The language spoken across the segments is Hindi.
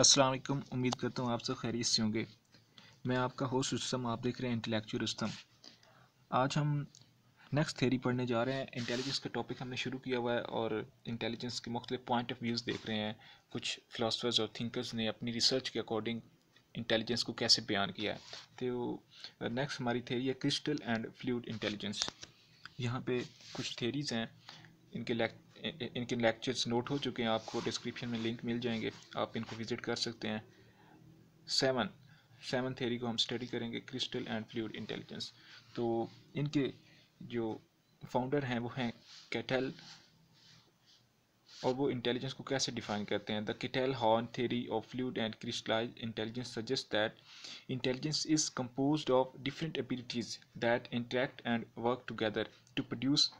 अस्सलाम वालेकुम उम्मीद करता हूँ आप सब खैरियत से होंगे मैं आपका होस्ट रुस्तम आप देख रहे हैं इंटेलेक्चुअल रुस्तम आज हम नेक्स्ट थेरी पढ़ने जा रहे हैं इंटेलिजेंस का टॉपिक हमने शुरू किया हुआ है और इंटेलिजेंस के मुख्तलिफ पॉइंट ऑफ व्यूज़ देख रहे हैं कुछ फ़िलासफ़र्स और थिंकर्स ने अपनी रिसर्च के अकॉर्डिंग इंटेलिजेंस को कैसे बयान किया है तो नेक्स्ट हमारी थेरी है क्रिस्टल एंड फ्लूड इंटेलिजेंस यहाँ पे कुछ थेरीज़ हैं इनके इनके लेक्चर्स नोट हो चुके हैं आपको डिस्क्रिप्शन में लिंक मिल जाएंगे आप इनको विज़िट कर सकते हैं सेवन सेवन थेरी को हम स्टडी करेंगे क्रिस्टल एंड फ्लूड इंटेलिजेंस तो इनके जो फाउंडर हैं वो हैं कैटल और वो इंटेलिजेंस को कैसे डिफाइन करते हैं the Cattell Horn theory of fluid and crystallize intelligence suggest that intelligence is compose of different abilities that interact and work together to produce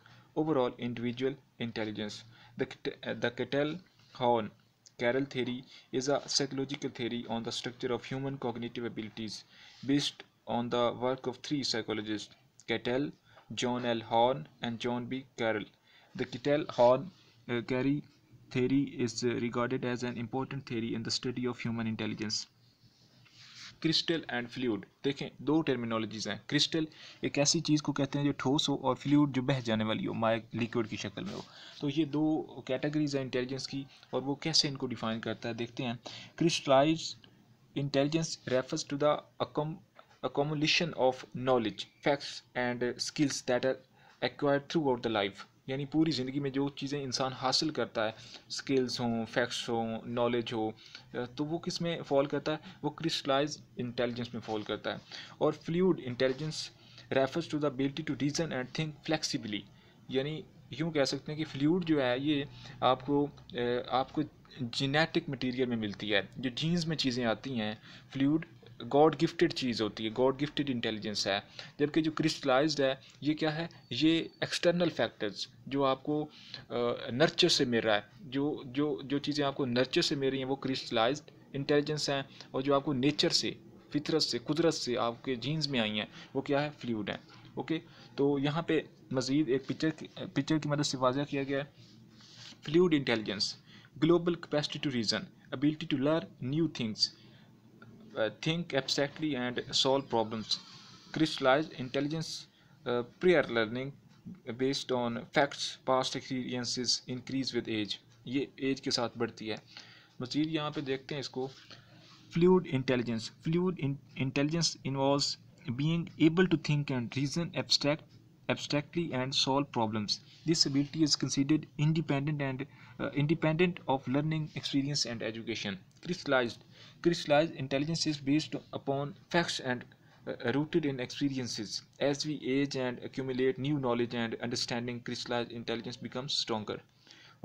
overall individual intelligence. The, uh, the Kettle Horn Carroll theory is a psychological theory on the structure of human cognitive abilities based on the work of three psychologists Kettle, John L. Horn, and John B. Carroll. The kettle Horn uh, carroll theory is uh, regarded as an important theory in the study of human intelligence. Crystal and fluid देखें दो टर्मिनोलॉजीज हैं क्रिस्टल एक ऐसी चीज़ को कहते हैं जो ठोस हो और फ्लूड जो बह जाने वाली हो माय लिक्विड की शक्ल में हो तो ये दो कैटेगरीज हैं इंटेलिजेंस की और वो कैसे इनको डिफाइन करता है देखते हैं crystallize intelligence refers to the of knowledge facts and skills that are acquire throughout the life यानी पूरी ज़िंदगी में जो चीज़ें इंसान हासिल करता है स्किल्स हों फैक्ट्स हों नॉलेज हो तो वो किस में फॉल करता है वो क्रिस्टलाइज इंटेलिजेंस में फॉल करता है और fluid intelligence refers to the ability to reason and think flexibly यानी यूँ कह सकते हैं कि फ्लूड जो है ये आपको आपको जीनेटिक मटेरियल में मिलती है जो जीन्स में चीज़ें आती हैं फ्लूड गॉड गिफ्टेड चीज़ होती है गॉड गिफ्टेड इंटेलिजेंस है जबकि जो क्रिस्टलाइज्ड है ये क्या है ये एक्सटर्नल फैक्टर्स जो आपको नर्चर से मिल रहा है जो जो जो चीज़ें आपको नर्चर से मिल रही हैं वो क्रिस्टलाइज इंटेलिजेंस हैं और जो आपको नेचर से फितरत से कुदरत से आपके जीन्स में आई हैं वो क्या है फ्लूड हैं ओके तो यहाँ पे मज़ीद एक पिक्चर पिक्चर की मदद से वाजह किया गया है fluid intelligence global capacity to reason ability to learn new things uh, think abstractly and solve problems crystallize intelligence uh, prior learning based on facts past experiences increase with age ये एज के साथ बढ़ती है मजीद यहाँ पे देखते हैं इसको fluid intelligence fluid intelligence involve being able to think and reason abstract abstractly and solve problems. This ability is considered independent and uh, independent of learning experience and education. Crystallized crystallized intelligence is based upon facts and uh, rooted in experiences. As we age and accumulate new knowledge and understanding, crystallized intelligence becomes stronger.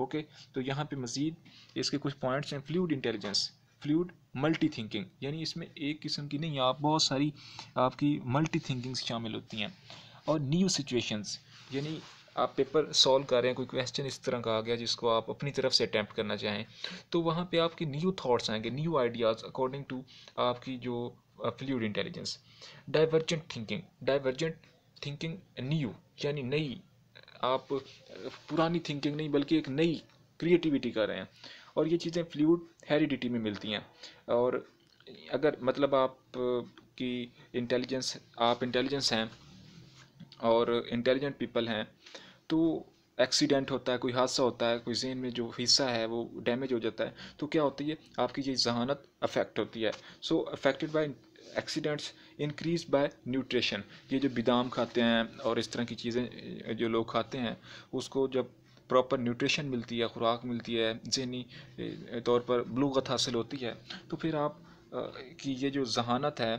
okay, So यहाँ पे मज़ीद इसके कुछ points. हैं fluid intelligence fluid multi thinking यानी इसमें एक किस्म की नहीं आप बहुत सारी आपकी मल्टी थिंकिंग्स शामिल होती हैं और न्यू सिचुएशंस यानी आप पेपर सॉल्व कर रहे हैं कोई क्वेश्चन इस तरह का आ गया जिसको आप अपनी तरफ से अटैम्प्ट करना चाहें तो वहाँ पे आपके न्यू थॉट्स आएंगे न्यू आइडियाज़ अकॉर्डिंग टू आपकी जो fluid intelligence divergent thinking divergent thinking new यानी नई आप पुरानी थिंकिंग नहीं बल्कि एक नई क्रिएटिविटी कर रहे हैं और ये चीज़ें फ्लूड हेरिडिटी में मिलती हैं और अगर मतलब आप की इंटेलिजेंस आप इंटेलिजेंस हैं और इंटेलिजेंट पीपल हैं तो एक्सीडेंट होता है कोई हादसा होता है कोई जेन में जो हिस्सा है वो डैमेज हो जाता है तो क्या होती है आपकी ये जहानत अफेक्ट होती है so affected by accidents increase by nutrition ये जो बादाम खाते हैं और इस तरह की चीज़ें जो लोग खाते हैं उसको जब प्रॉपर न्यूट्रिशन मिलती है खुराक मिलती है जहनी तौर पर ब्लूगत हासिल होती है तो फिर आप कि ये जो जहानत है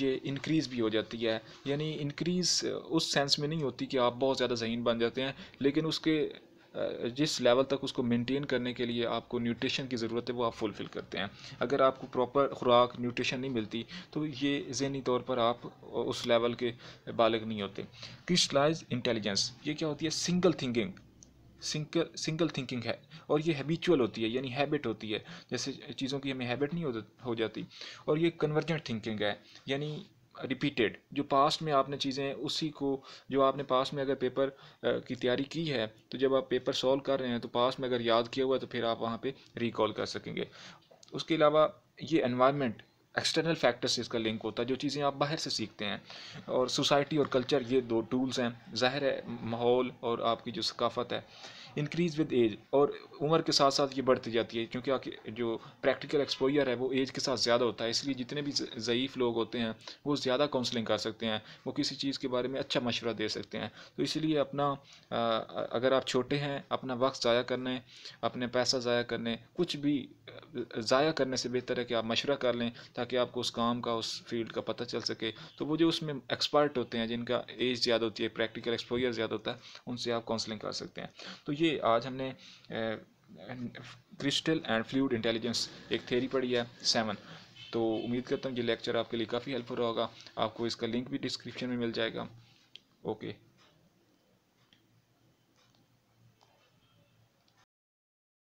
ये इनक्रीज़ भी हो जाती है यानी इनक्रीज़ उस सेंस में नहीं होती कि आप बहुत ज़्यादा जहीन बन जाते हैं लेकिन उसके जिस लेवल तक उसको मेंटेन करने के लिए आपको न्यूट्रिशन की ज़रूरत है वो आप फुलफ़िल करते हैं अगर आपको प्रॉपर खुराक न्यूट्रिशन नहीं मिलती तो ये जहनी तौर पर आप उस लेवल के बालग नहीं होते क्रिस्टलाइज इंटेलिजेंस ये क्या होती है single thinking single single thinking है और ये हैबिचुअल होती है यानी हैबिट होती है जैसे चीज़ों की हमें हैबिट नहीं हो, हो जाती और ये कन्वर्जेंट थिंकिंग है यानी रिपीटेड जो पास्ट में आपने चीज़ें उसी को जो आपने पास्ट में अगर पेपर की तैयारी की है तो जब आप पेपर सॉल्व कर रहे हैं तो पास्ट में अगर याद किया हुआ है तो फिर आप वहाँ पर रिकॉल कर सकेंगे उसके अलावा ये एनवायरनमेंट एक्सटर्नल फैक्टर्स से इसका लिंक होता है जो चीज़ें आप बाहर से सीखते हैं और सोसाइटी और कल्चर ये दो टूल्स हैं ज़ाहिर है माहौल और आपकी जो सकाफत है इंक्रीज़ विद एज और उम्र के साथ साथ ये बढ़ती जाती है क्योंकि आपके जो प्रैक्टिकल एक्सपोजर है वो एज के साथ ज़्यादा होता है इसलिए जितने भी ज़यीफ़ लोग होते हैं वो ज़्यादा काउंसलिंग कर सकते हैं वो किसी चीज़ के बारे में अच्छा मशवरा दे सकते हैं तो इसलिए अपना अगर आप छोटे हैं अपना वक्त ज़ाया करने अपने पैसा ज़ाया करने कुछ भी ज़ाया करने से बेहतर है कि आप मशवरा कर लें ताकि आपको उस काम का उस फील्ड का पता चल सके तो वो जो उसमें एक्सपर्ट होते हैं जिनका एज ज़्यादा होती है प्रैक्टिकल एक्सपोजर ज़्यादा होता है उनसे आप काउंसलिंग कर सकते हैं तो ये आज हमने क्रिस्टल एंड फ्लूड इंटेलिजेंस एक थेरी पढ़ी है सेवन तो उम्मीद करता हूँ ये लेक्चर आपके लिए काफ़ी हेल्पफुल होगा आपको इसका लिंक भी डिस्क्रिप्शन में मिल जाएगा ओके